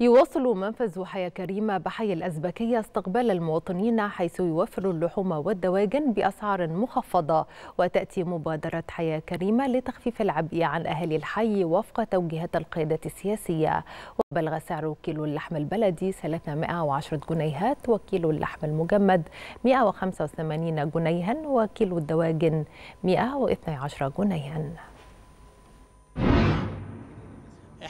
يواصل منفذ حياة كريمة بحي الأزبكية استقبال المواطنين حيث يوفر اللحوم والدواجن بأسعار مخفضة وتأتي مبادرة حياة كريمة لتخفيف العبء عن أهالي الحي وفق توجيهات القيادة السياسية وبلغ سعر كيلو اللحم البلدي 310 جنيهات وكيلو اللحم المجمد 185 جنيها وكيلو الدواجن 112 جنيها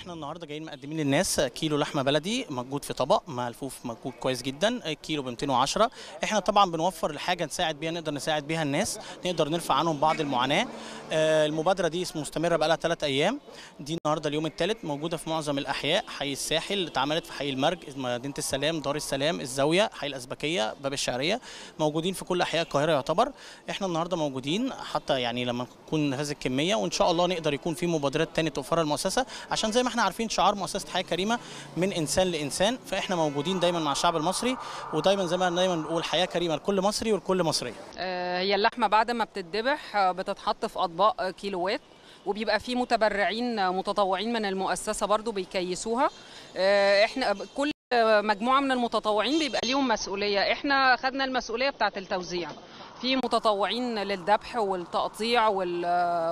احنا النهارده جايين مقدمين للناس كيلو لحمه بلدي موجود في طبق ملفوف موجود كويس جدا الكيلو ب 210 احنا طبعا بنوفر الحاجه نساعد بيها نقدر نساعد بيها الناس نقدر نرفع عنهم بعض المعاناه آه، المبادره دي مستمره بقى لها ثلاث ايام دي النهارده اليوم الثالث موجوده في معظم الاحياء حي الساحل اتعملت في حي المرج مدينه السلام دار السلام الزاويه حي الازبكيه باب الشعريه موجودين في كل احياء القاهره يعتبر احنا النهارده موجودين حتى يعني لما تكون هذه الكميه وان شاء الله نقدر يكون في مبادرات ثانيه توفرها المؤسسه عشان زي ما احنا عارفين شعار مؤسسه حياه كريمه من انسان لانسان فاحنا موجودين دايما مع الشعب المصري ودايما زي ما دايما بنقول حياه كريمه لكل مصري ولكل مصريه آه، هي اللحمه بعد ما بتتذبح آه، بتتحط في اطباق كيلوات وبيبقى في متبرعين آه، متطوعين من المؤسسه برضو بيكيسوها احنا كل مجموعه من المتطوعين بيبقى ليهم مسؤوليه احنا خدنا المسؤوليه بتاعه التوزيع في متطوعين للذبح والتقطيع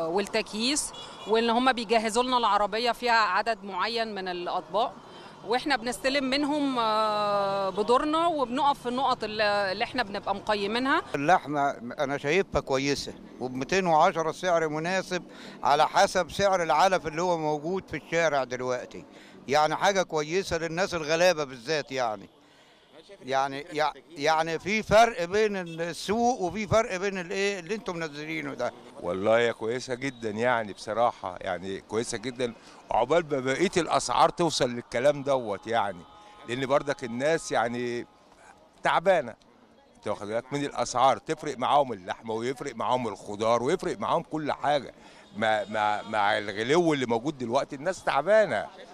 والتكييس وان هم بيجهزوا لنا العربيه فيها عدد معين من الاطباق واحنا بنستلم منهم آه، بدورنا وبنقف في النقط اللي احنا بنبقى مقيمينها اللحمه انا شايفها كويسه وب 210 سعر مناسب على حسب سعر العلف اللي هو موجود في الشارع دلوقتي يعني حاجه كويسه للناس الغلابه بالذات يعني يعني يعني في فرق بين السوق وفي فرق بين الايه اللي انتم منزلينه ده والله يا كويسه جدا يعني بصراحه يعني كويسه جدا عقبال ما بقيه الاسعار توصل للكلام دوت يعني لان بردك الناس يعني تعبانه انت واخد بالك من الاسعار تفرق معاهم اللحمه ويفرق معاهم الخضار ويفرق معاهم كل حاجه مع مع مع الغلو اللي موجود دلوقتي الناس تعبانه